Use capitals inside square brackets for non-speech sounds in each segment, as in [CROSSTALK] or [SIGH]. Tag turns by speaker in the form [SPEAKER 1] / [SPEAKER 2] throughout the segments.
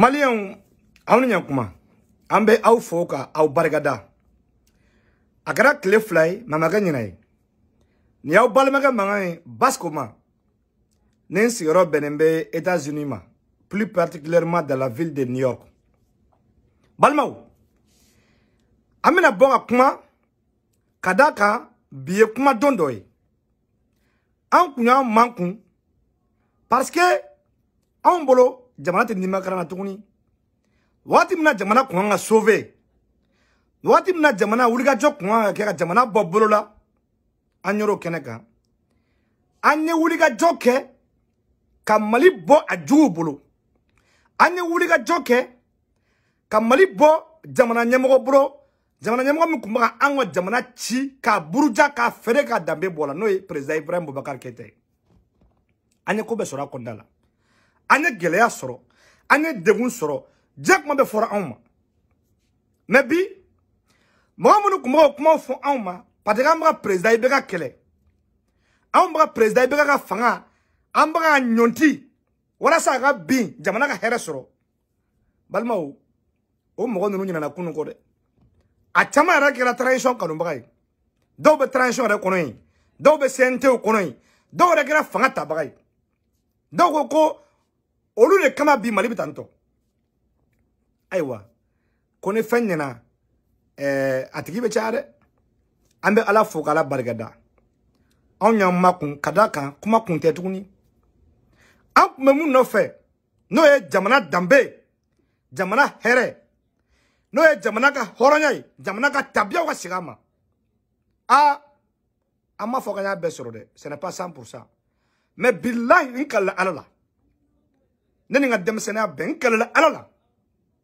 [SPEAKER 1] maliyɛnw aw ni ɲankuma an bɛ aw fo ka aw barikada a kɛra tile fila ye mamakɛ ɲina ye nin y'aw balimakɛ mankan ye basiko ma ne n sigiyɔrɔ bɛnnen bɛ états-unis ma plus particulièrement dans la ville de new york balimaw an bɛna bɔ ka kuma ka da kan bi ye kuma don dɔ ye an kun y'an man kun parce que anw bolo jamana tɛ nimakaranna tuguni wagati min na jamana kun kan ka sove wagati min na jamana wulikajɔ kun kan ka kɛ ka jamana bɔ bolola an yɔrɔ kɛnɛ kan an ye wulikajɔ kɛ ka mali bɔ a juguw bolo an ye wulikajɔ kɛ ka mali bɔ jamana ɲɛmɔgɔ bolo jamana ɲɛmɔgɔ min kun bɛ ka an ka jamana ci k'a buruja k'a fɛɛrɛ k'a danbe bɔ a la n'o ye peresidan ibrahim bubakar kɛtɛ an ye ko bɛɛ sɔrɔ a kɔnɔna la an ye gɛlɛya sɔrɔ an ye degun sɔrɔ diɲɛ kuma bɛ fɔra anw ma mɛ bi mɔgɔ minnu tun b'o kumaw fɔ anw ma patike an bɛ ka perezida i bɛ ka kɛlɛ anw bɛ ka perezida i bɛ ka fanga an bɛ ka ɲɔnti walasa a ka bin jamana ka hɛrɛ sɔrɔ balimaw o mɔgɔ ninnu ɲinɛna kunun kɔ dɛ a caman yɛrɛ kɛra transition kanubaga ye dɔw bɛ transition yɛrɛ kɔnɔ yen dɔw bɛ cnt kɔnɔ yen dɔw yɛrɛ kɛra fanga tabaga ye dɔw ko ko olu de kama bi mali bɛ tantɔ ayiwa ko ni fɛn ɲɛna ɛɛ a tigi bɛ caya dɛ an bɛ ala fo k'ala barikada anw y'an makun ka da kan kuma kun tɛ tuguni an tun bɛ mun nɔfɛ n'o ye jamana danbe jamana hɛrɛ n'o ye jamana ka hɔrɔnya ye jamana ka tabiyaw ka segin a ma aa an m'a fɔ k'an y'a bɛɛ sɔrɔ dɛ ce n'est pas cent pour cent mais bilahi n kalila ala la ne ni n ka denmisɛnninya bɛn n kɛlɛla ala la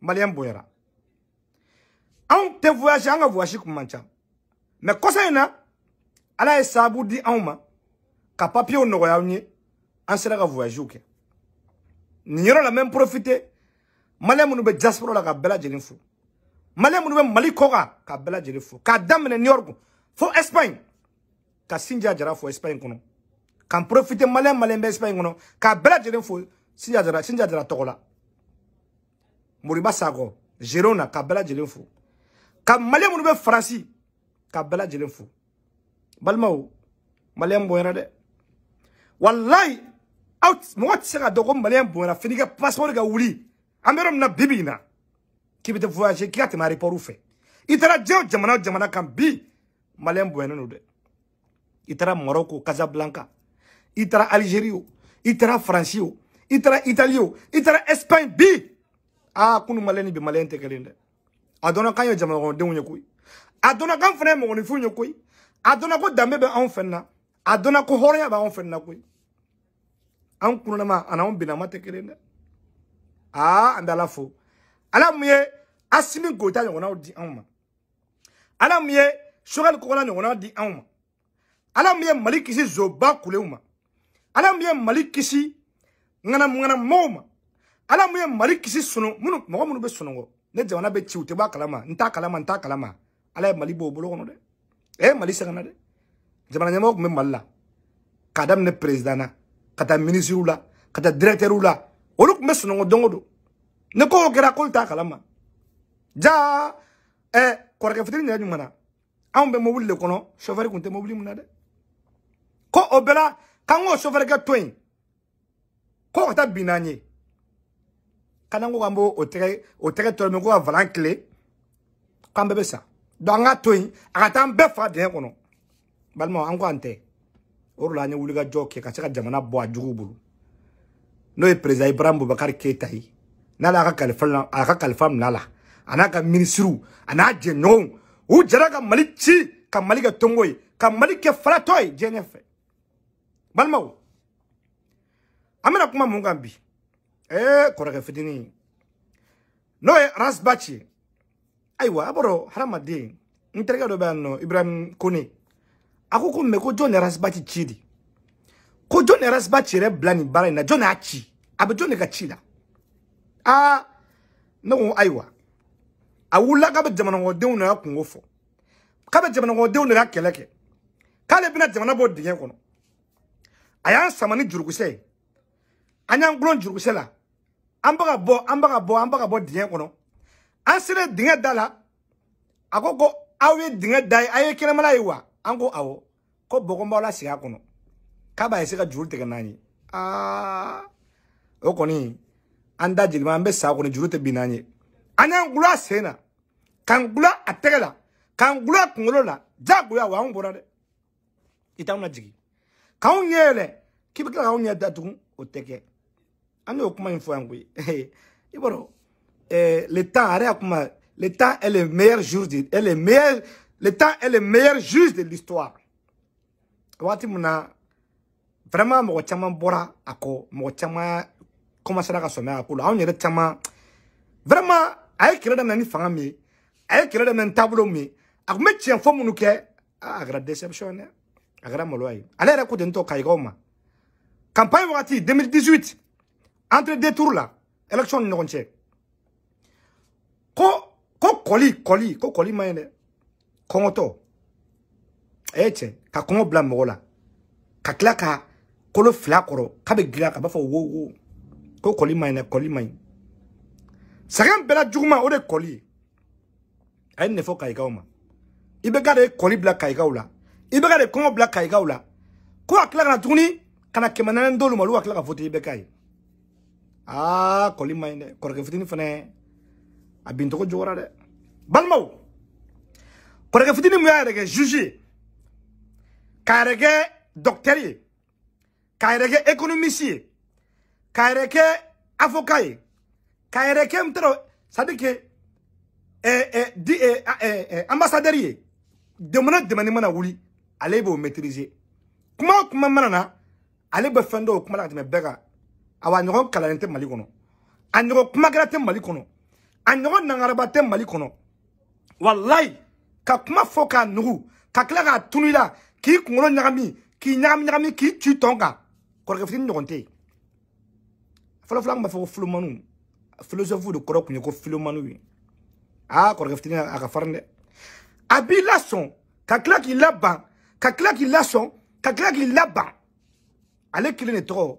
[SPEAKER 1] maliyɛn bonyara anw tɛ voyage an ka voyage kun man ca mɛ kɔsa in na ala ye sababu di anw ma ka papiyew nɔgɔya anw ye an sera ka voyagew kɛ nin yɔrɔ la mɛ n profite maliyɛn minnu bɛ diaspora la ka bɛɛ lajɛlen fo maliyɛn minnu bɛ mali kɔ kan ka bɛɛ lajɛlen fo k'a daminɛ new york fo espagne ka sinja jara fo espagne kɔnɔ ka n profite maliyɛn maliyɛn bɛ espagne kɔnɔ k'a bɛɛ lajɛlen fo sinja jara sinja jara tɔgɔ la moriba sakɔ gerond na ka bɛɛ lajɛlen fo ka maliyɛn minnu bɛ faransi ka bɛɛ lajɛlen fo balimaw maliyɛn bonyana dɛ walayi aw mɔgɔ tɛ se ka dɔn ko maliyɛn bonyana f'i ka pasipɔri ka wuli an bɛ yɔrɔ min na bi bi in na k'i bɛ taa voyage k'i ka tɛmɛ aéroport fɛ i taara diɲɛ jamana o jamana kan bi maliyɛn bonyana no dɛ i taara Maroc o Casablanca i taara Algérie o i taara Faransi o i taara itali o i taara espagne bi aa ah, kunu maliyɛn ni bi maliyɛn tɛ kelen dɛ a dɔnna k'an ye jamana kɔnɔdenw ye koyi a dɔnna k'an fana ye mɔgɔninfinw ye koyi a dɔnna ko danbe bɛ anw fɛ na a dɔnna ko hɔrɔnya b'anw fɛ na koyi an kunnama ani anw binnama tɛ kelen dɛ aa an bɛ ala fo ala mun ye asimi goyita ɲɔgɔnnaw di anw ma ala mun ye sokali kɔkɔla ɲɔgɔnnaw di anw ma ala mun ye mali kisi zoba kulew ma ala mun ye mali kisi ŋanam ŋanam mɔgɔw ma ala mun ye mali kisi sunu minnu mɔgɔ minnu bɛ sunɔgɔ ne jamana bɛ ci u tɛ bɔ a kalama n t'a kalama n t'a kalama ala ye mali bɔ o bolo kɔnɔ dɛ e ye mali sɛgɛnna dɛ jamana ɲɛmɔgɔ tun bɛ mali la k'a daminɛ peresidan na ka taa minisiriw la ka taa directɛriw la olu tun bɛ sunɔgɔ don o don ni kow kɛra k'olu t'a kalama ja ɛ e, kɔrɔkɛ fitiri ɲɛ ɲuman na anw bɛ mobili de kɔnɔ sofɛri tun tɛ mobili mun na dɛ ko o bɛɛ la k'an k'o sofɛrikɛ to yen ko ka taa binna an ye kana ko k'an b'o tɛgɛ o tɛgɛ tɔrɔ min ko ka valan kile k'an bɛɛ bɛ sa donc an ka to yen a ka taa an bɛɛ faga dingɛ kɔnɔ balimaw an ko an tɛ o de la an ye wulikajɔ kɛ ka se ka jamana bɔ a juguw bolo n'o ye président ibrahim bubakari keyita ye n'ale y'a ka kalifa la a ka kalifa minɛ la a n'a ka minisiriw a n'a jɛɲɔgɔnw u jɛra ka mali ci ka mali kɛ tongo ye ka mali kɛ faratɔ ye diɲɛ ɲɛfɛ balimaw an bɛna kuma mun kan bi ee eh, kɔrɔkɛ fitinin n'o ye rasbach ye ayiwa a b'a dɔn hadamaden n terikɛ dɔ bɛ yan nɔ ibrahim kone a ko ko mɛ ko jɔn de rasbach ci di ko jɔn de rasbach yɛrɛ bila nin baara in na jɔn de y'a ci a bɛ jɔn de ka ci la aa ne ko ayiwa a wulila k'a bɛ jamanakɔnɔdenw de ka kungo fɔ k'a bɛ jamanakɔnɔdenw de ka kɛlɛ kɛ k'ale bɛna jamana bɔ dingɛ kɔnɔ a y'an sama ni jurukisɛ ye an y'an gulon jurukisɛ la an bɛ ka bɔ an bɛ ka bɔ an bɛ ka bɔ dingɛ kɔnɔ an selen dingɛ da la a ko ko aw ye dingɛ da ye aw ye kɛnɛmala ye wa an ko awɔ ko bɔgɔ n b'aw la sigi a kɔnɔ k'a b'a ese ka juru tigɛ n'an ye aa o kɔni an da jeli ma an bɛ sa kɔni juru tɛ bin n'an ye an y'an gulon a sen na k'an gulon a tɛgɛ la k'an gulon a kunkolo la diyagoya o anw bɔra dɛ i t'anw lajigi k'anw ɲɛ yɛlɛ k'i bɛ tila k'anw ɲɛ datugu o tɛ kɛ an y'o [LAUGHS] eh, kuma in fɔ yan koyi le temps ale y'a kuma le temps est le meilleur jour de est le meilleur le temps est le meilleur juge de l'histoire waati mun vraiment mɔgɔ caman bɔra a kɔ mɔgɔ caman commencera ka sɔmiya la anw yɛrɛ caman vraiment ay ye kɛlɛ daminɛ ni fanga min ye ah, a ye kɛlɛ daminɛ ni munuke min ye a tun bɛ a déception dɛ a kɛra maloya ye ale yɛrɛ ko ten tɔ campagne wagati 2018 entre deux tours la élection ni ɲɔgɔn cɛ ko ko kɔli kɔli ko kɔli man ɲi eh, dɛ kɔngɔtɔ a eh, ye cɛ ka kɔngɔ bila mɔgɔ la ka tila ka kolo fila kɔrɔ k'a bɛ gilan a b'a fɔ wo wo ko kɔli man ɲi eh, dɛ kɔli man ɲi sɛgɛn bɛɛ la juguman o de ye kɔli ye a ye nin de fɔ kayikaw ma i bɛ ka de kɔli bila kayikaw la i bɛ ka de kɔngɔ bila kayikaw la ko ka tila ka na tuguni ka na kɛmɛ naani d'olu ma olu ka tila ka fɔ ten i bɛ ka ye. aa ah, kɔli ma ɲi dɛ kɔrɔkɛ fitini fɛnɛ a bintogo jogora dɛ balimaw kɔrɔkɛ fitini mun y'a yɛrɛ kɛ juge ye k'a yɛrɛ kɛ dɔkitɛri ye k'a yɛrɛ kɛ ekonomisi ye k'a yɛrɛ kɛ avoka ye k'a yɛrɛ kɛ n tɛrɛ sadi ke eh, eh, di, eh, ah, eh, eh, ambasadɛri ye jamana dɛmɛni mana wuli ale b'o maîtriser kuma o kuma mana na ale bɛ fɛn dɔw kuma la ka tɛmɛ bɛɛ kan awa ɲɔgɔn kalannen tɛ mali kɔnɔ a ɲɔgɔn kumakɛla tɛ mali kɔnɔ a ɲɔgɔn nangaraba tɛ mali kɔnɔ walayi ka kuma fɔ k'a nugu ka tila k'a tunu i la k'i kunkolo ɲagami k'i ɲagami ɲagami k'i ci tɔn kan kɔrɔkɛ fitini ɲɔgɔn tɛ yen fɔlɔfɔlɔ an b'a fɔ ko filomanu philosophe de kɔrɔ tun ye ko filomanu ye aa kɔrɔkɛ fitini a ka farin dɛ a b'i lasɔn ka tila k'i laban ka tila k'i lasɔn ka tila k'i laban ale kelen de tɔgɔ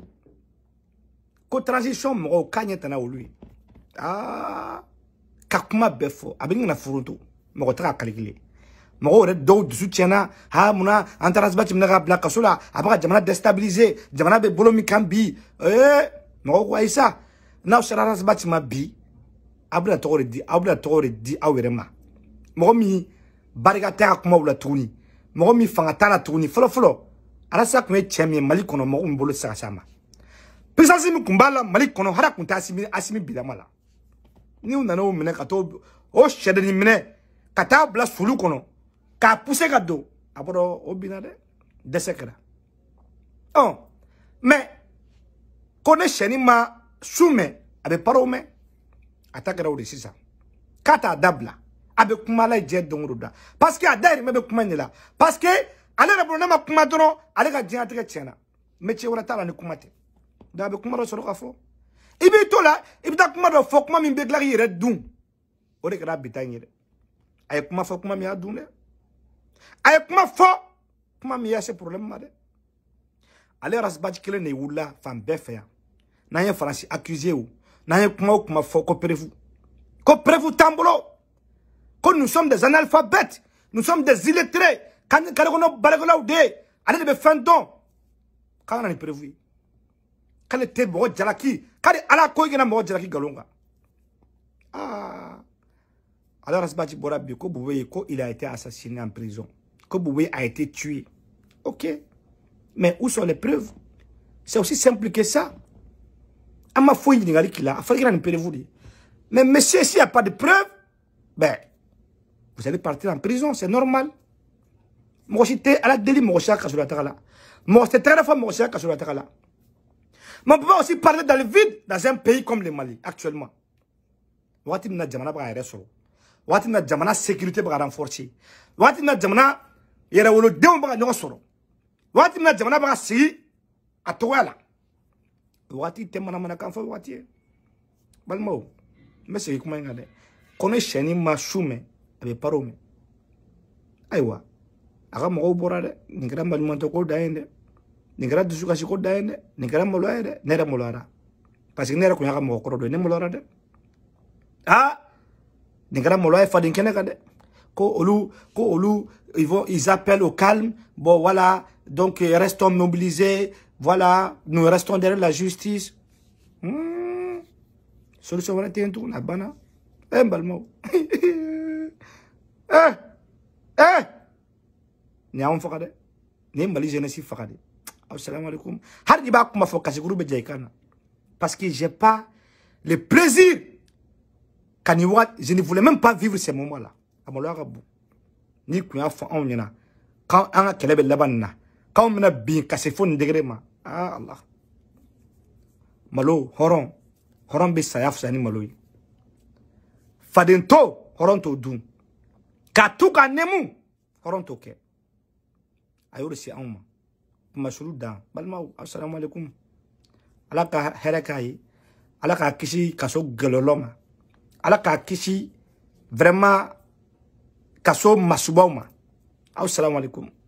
[SPEAKER 1] ko transition mɔgɔw k'a ɲɛ tana olu ye aa ka kuma bɛɛ fɔ a bɛ ɲina foronto mɔgɔ t'a kalikile mɔgɔw yɛrɛ dɔw dusu tiɲɛna ha munna an taara sibati minɛ k'a bila kaso la a bɛ ka jamana destabiliser jamana bɛ bolo min kan bi ee mɔgɔw ko ayisa n'aw sera arasibati ma bi aw bɛna tɔgɔ de di aw bɛna tɔgɔ de di aw yɛrɛ ma mɔgɔ min barika tɛ ka kumaw la tuguni mɔgɔ min fanga t'a la tuguni fɔlɔfɔlɔ alasa tun ye cɛ min ye mali kɔnɔ mɔgɔ min bolo tɛ se ka s'a ma puissance min kun b'a la mali kɔnɔ hali a tun tɛ asimi asimi bilama la ni u nana o minɛ ka t'o o sɛdɛnni minɛ ka taa bila sulu kɔnɔ k'a puse ka don a b'a dɔn o binna dɛ dɛsɛ kɛra ɔn oh, mɛ ko ne sɛni ma su mɛn a bɛ paraw mɛn a ta kɛra o de sisan k'a t'a dabila a bɛ kuma la jɛ don o don da parce que a dayirimɛ bɛ kuma in de la parce que ale yɛrɛ bolo ne ma kuma dɔrɔn ale ka diɲɛlatigɛ tiɲɛna métier wɛrɛ t'a la ni kuma tɛ. donc a bɛ kuma dɔ sɔrɔ ka fɔ to la i bɛ taa kuma dɔ fɔ kuma min bɛ tila k'i dun o de kɛra bi ta in a kuma fɔ kuma min y'a dun a kuma fɔ kuma min y'a se problème ma ale de wulila fan bɛɛ fɛ yan n'an ye faransi accusé ou. n'an ye kuma o kuma fɔ ko prévu ko prévu tambolo ko nous sommes des analphabètes nous sommes des illettrés on a baarakɛlaw de ale de bɛ fɛn dɔn k'an kana prévu k'ale tɛ beaucoup jalaki k'ale ala ko i kana jalaki galonga Ah, alors Rasbachi bora bi ko ko il a été assassiné en prison que Bouwe a été tué ok mais où sont les preuves c'est aussi simple que ça ama ma ni ngali k'i la a fɔra i kana nin mais monsieur s'il n'y a pas de preuves. ben vous allez partir en prison c'est normal mɔgɔ si ala deli mɔgɔ si ka la taga la mɔgɔ tɛ tɛgɛrɛ fɔ mɔgɔ si ka la taga la Mais on peut pas aussi parler dans le vide dans un pays comme le Mali actuellement. Wati na jamana ba yɛrɛ sɔrɔ. Wati na jamana sécurité ba renforcer. Wati na jamana yɛrɛ wolodenw ba ɲɔgɔn sɔrɔ. Wati na jamana ba sigi a tɔgɔya la. Wati tɛ manamanakan fɔ wati ye. Balimaw, n bɛ segin kuma in kan dɛ. Kɔnɔ sɛni ma su mɛn a bɛ paro mɛn. Ayiwa, a ka mɔgɔw bɔra dɛ. Nin kɛra maɲumantɔ ko dan ye dɛ. nin kɛra dusukasiko da ye dɛ nera kɛra pasi ye dɛ ne do ne y'a ka mɔgɔ kɔrɔ dɔ ye ah nin kɛra maloya ye ko olu ko olu ils vont ils appellent au calme bon voilà donc restons mobilisés voilà nous restons derrière la justice hmm. solution wɛrɛ tɛ yen tugun bana banna [LAUGHS] eh eh eh nin y'anw faga dɛ nin mali assalamu alaikum hadi ba kuma fo kasi groupe jaykana parce que j'ai pas le plaisir kaniwa je ne voulais même pas vivre ces moments là amalo ga ni kuya fo on yana quand on a kelebe labanna quand on a bien kasi fo degré ma ah allah malo horon horon be sayaf sani malo fadento horon to dun katuka nemu horon to ke ayoro si masuru dan balimaw asalamualekum ala ka hɛrɛ k'a ye ala k'a kisi kaso gɛlɛlɔ ma ala k'a kisi vraiment kaso masubaw ma aw salamualekum